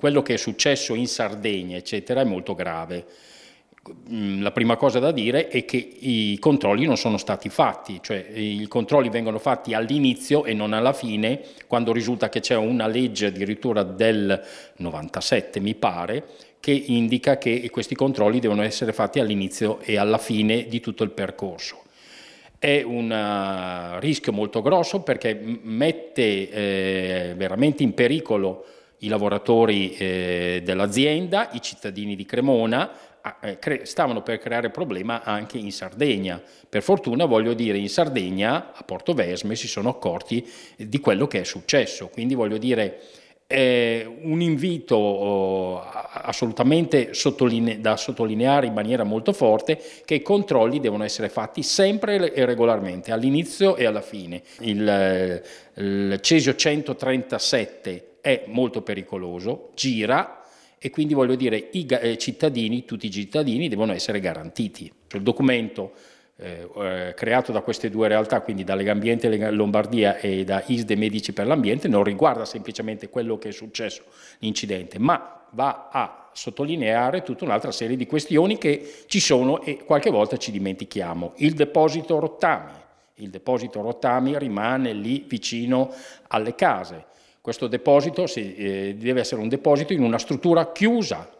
quello che è successo in Sardegna, eccetera, è molto grave. Mm, la prima cosa da dire è che i controlli non sono stati fatti, cioè eh, i controlli vengono fatti all'inizio e non alla fine, quando risulta che c'è una legge addirittura del 97, mi pare, che indica che questi controlli devono essere fatti all'inizio e alla fine di tutto il percorso. È un eh, rischio molto grosso perché mette eh, veramente in pericolo i lavoratori eh, dell'azienda, i cittadini di Cremona, eh, stavano per creare problema anche in Sardegna. Per fortuna, voglio dire, in Sardegna, a Porto Vesme, si sono accorti eh, di quello che è successo. Quindi, voglio dire, è un invito oh, assolutamente sottoline da sottolineare in maniera molto forte che i controlli devono essere fatti sempre e regolarmente, all'inizio e alla fine. Il, eh, il Cesio 137 è molto pericoloso, gira e quindi voglio dire i eh, cittadini, tutti i cittadini devono essere garantiti. Il documento eh, eh creato da queste due realtà, quindi da Legambiente Lombardia e da ISDE Medici per l'Ambiente, non riguarda semplicemente quello che è successo, l'incidente, ma va a sottolineare tutta un'altra serie di questioni che ci sono e qualche volta ci dimentichiamo. Il deposito rottami, il deposito rottami rimane lì vicino alle case. Questo deposito sì, eh, deve essere un deposito in una struttura chiusa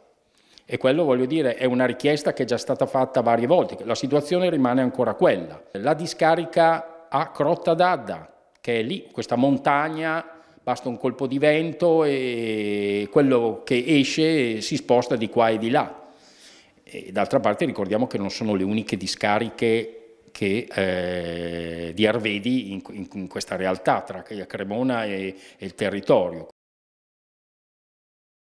e quello, voglio dire, è una richiesta che è già stata fatta varie volte. La situazione rimane ancora quella. La discarica a Crotta d'Adda, che è lì, questa montagna, basta un colpo di vento e quello che esce si sposta di qua e di là. D'altra parte ricordiamo che non sono le uniche discariche che eh, di Arvedi in, in, in, questa realtà tra Cremona e, e il territorio.